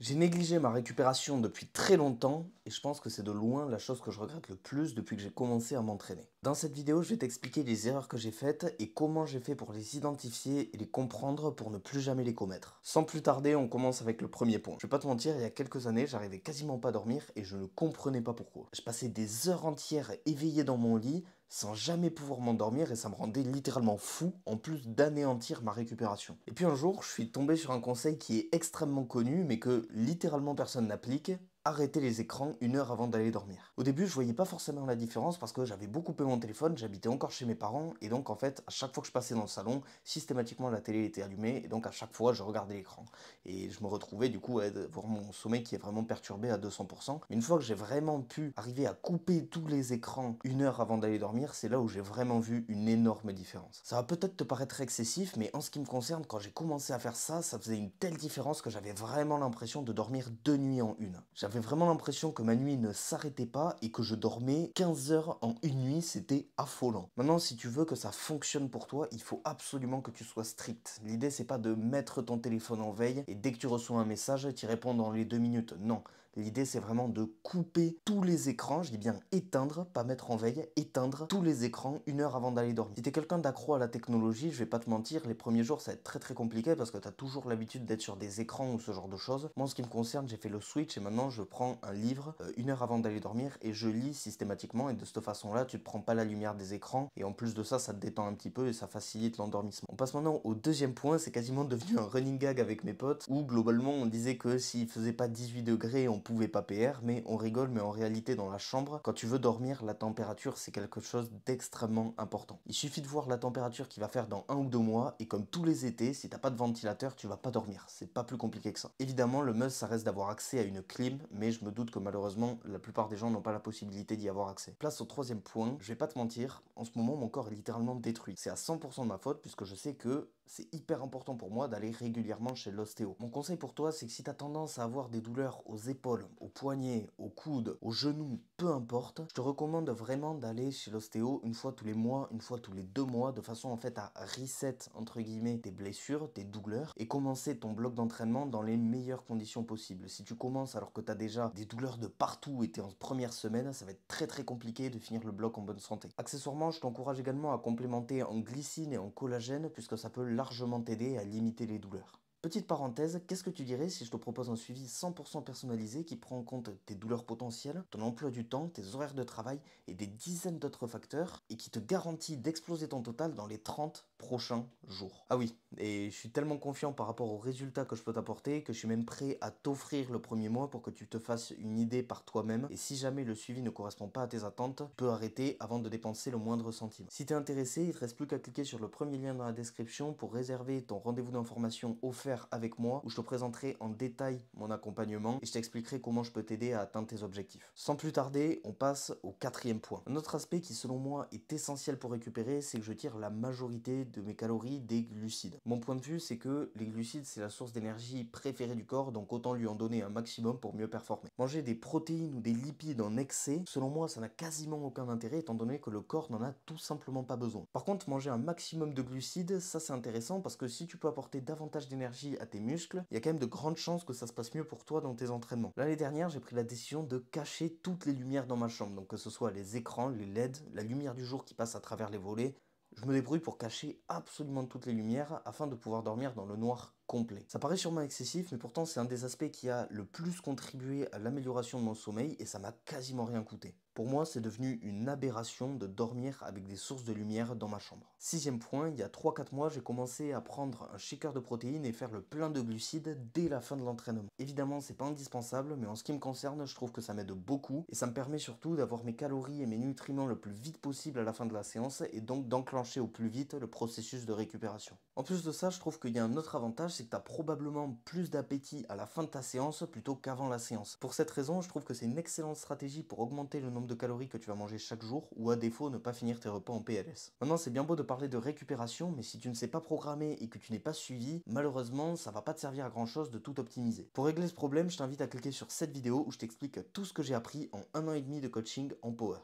J'ai négligé ma récupération depuis très longtemps et je pense que c'est de loin la chose que je regrette le plus depuis que j'ai commencé à m'entraîner. Dans cette vidéo, je vais t'expliquer les erreurs que j'ai faites et comment j'ai fait pour les identifier et les comprendre pour ne plus jamais les commettre. Sans plus tarder, on commence avec le premier point. Je vais pas te mentir, il y a quelques années, j'arrivais quasiment pas à dormir et je ne comprenais pas pourquoi. Je passais des heures entières éveillé dans mon lit sans jamais pouvoir m'endormir et ça me rendait littéralement fou, en plus d'anéantir ma récupération. Et puis un jour, je suis tombé sur un conseil qui est extrêmement connu mais que littéralement personne n'applique, arrêter les écrans une heure avant d'aller dormir. Au début, je voyais pas forcément la différence parce que j'avais beaucoup coupé mon téléphone, j'habitais encore chez mes parents, et donc en fait, à chaque fois que je passais dans le salon, systématiquement la télé était allumée, et donc à chaque fois, je regardais l'écran. Et je me retrouvais du coup à pour mon sommeil qui est vraiment perturbé à 200%. une fois que j'ai vraiment pu arriver à couper tous les écrans une heure avant d'aller dormir, c'est là où j'ai vraiment vu une énorme différence. Ça va peut-être te paraître excessif, mais en ce qui me concerne, quand j'ai commencé à faire ça, ça faisait une telle différence que j'avais vraiment l'impression de dormir deux nuits en une j'avais vraiment l'impression que ma nuit ne s'arrêtait pas et que je dormais 15 heures en une nuit, c'était affolant. Maintenant, si tu veux que ça fonctionne pour toi, il faut absolument que tu sois strict. L'idée, c'est pas de mettre ton téléphone en veille et dès que tu reçois un message, tu réponds dans les deux minutes. Non, L'idée, c'est vraiment de couper tous les écrans, je dis bien éteindre, pas mettre en veille, éteindre tous les écrans une heure avant d'aller dormir. Si t'es quelqu'un d'accro à la technologie, je vais pas te mentir, les premiers jours, ça va être très très compliqué parce que t'as toujours l'habitude d'être sur des écrans ou ce genre de choses. Moi, ce qui me concerne, j'ai fait le switch et maintenant, je prends un livre euh, une heure avant d'aller dormir et je lis systématiquement et de cette façon-là, tu te prends pas la lumière des écrans et en plus de ça, ça te détend un petit peu et ça facilite l'endormissement. On passe maintenant au deuxième point, c'est quasiment devenu un running gag avec mes potes où globalement, on disait que s'il faisait pas 18 degrés, on on pouvait pas PR, mais on rigole, mais en réalité dans la chambre, quand tu veux dormir, la température c'est quelque chose d'extrêmement important. Il suffit de voir la température qu'il va faire dans un ou deux mois, et comme tous les étés, si t'as pas de ventilateur, tu vas pas dormir. C'est pas plus compliqué que ça. Évidemment, le must, ça reste d'avoir accès à une clim, mais je me doute que malheureusement, la plupart des gens n'ont pas la possibilité d'y avoir accès. Place au troisième point, je vais pas te mentir, en ce moment, mon corps est littéralement détruit. C'est à 100% de ma faute, puisque je sais que c'est hyper important pour moi d'aller régulièrement chez l'ostéo. Mon conseil pour toi, c'est que si as tendance à avoir des douleurs aux épaules, au poignet, au coude, au genou, peu importe, je te recommande vraiment d'aller chez l'ostéo une fois tous les mois, une fois tous les deux mois, de façon en fait à reset entre guillemets tes blessures, tes douleurs, et commencer ton bloc d'entraînement dans les meilleures conditions possibles. Si tu commences alors que tu as déjà des douleurs de partout et tu es en première semaine, ça va être très très compliqué de finir le bloc en bonne santé. Accessoirement, je t'encourage également à complémenter en glycine et en collagène puisque ça peut largement t'aider à limiter les douleurs. Petite parenthèse, qu'est-ce que tu dirais si je te propose un suivi 100% personnalisé qui prend en compte tes douleurs potentielles, ton emploi du temps, tes horaires de travail et des dizaines d'autres facteurs et qui te garantit d'exploser ton total dans les 30 prochains jours Ah oui, et je suis tellement confiant par rapport aux résultats que je peux t'apporter que je suis même prêt à t'offrir le premier mois pour que tu te fasses une idée par toi-même et si jamais le suivi ne correspond pas à tes attentes, tu peux arrêter avant de dépenser le moindre centime. Si es intéressé, il te reste plus qu'à cliquer sur le premier lien dans la description pour réserver ton rendez-vous d'information offert avec moi où je te présenterai en détail mon accompagnement et je t'expliquerai comment je peux t'aider à atteindre tes objectifs. Sans plus tarder, on passe au quatrième point. Un autre aspect qui selon moi est essentiel pour récupérer, c'est que je tire la majorité de mes calories des glucides. Mon point de vue, c'est que les glucides, c'est la source d'énergie préférée du corps, donc autant lui en donner un maximum pour mieux performer. Manger des protéines ou des lipides en excès, selon moi, ça n'a quasiment aucun intérêt étant donné que le corps n'en a tout simplement pas besoin. Par contre, manger un maximum de glucides, ça c'est intéressant parce que si tu peux apporter davantage d'énergie à tes muscles, il y a quand même de grandes chances que ça se passe mieux pour toi dans tes entraînements. L'année dernière, j'ai pris la décision de cacher toutes les lumières dans ma chambre, donc que ce soit les écrans, les LED, la lumière du jour qui passe à travers les volets, je me débrouille pour cacher absolument toutes les lumières afin de pouvoir dormir dans le noir complet. Ça paraît sûrement excessif, mais pourtant c'est un des aspects qui a le plus contribué à l'amélioration de mon sommeil et ça m'a quasiment rien coûté. Pour moi, c'est devenu une aberration de dormir avec des sources de lumière dans ma chambre. Sixième point, il y a 3-4 mois, j'ai commencé à prendre un shaker de protéines et faire le plein de glucides dès la fin de l'entraînement. Évidemment, c'est pas indispensable, mais en ce qui me concerne, je trouve que ça m'aide beaucoup et ça me permet surtout d'avoir mes calories et mes nutriments le plus vite possible à la fin de la séance et donc d'enclencher au plus vite le processus de récupération. En plus de ça, je trouve qu'il y a un autre avantage, c'est que tu as probablement plus d'appétit à la fin de ta séance plutôt qu'avant la séance. Pour cette raison, je trouve que c'est une excellente stratégie pour augmenter le nombre de calories que tu vas manger chaque jour ou à défaut ne pas finir tes repas en PLS. Maintenant c'est bien beau de parler de récupération mais si tu ne sais pas programmer et que tu n'es pas suivi, malheureusement ça va pas te servir à grand chose de tout optimiser. Pour régler ce problème, je t'invite à cliquer sur cette vidéo où je t'explique tout ce que j'ai appris en un an et demi de coaching en power.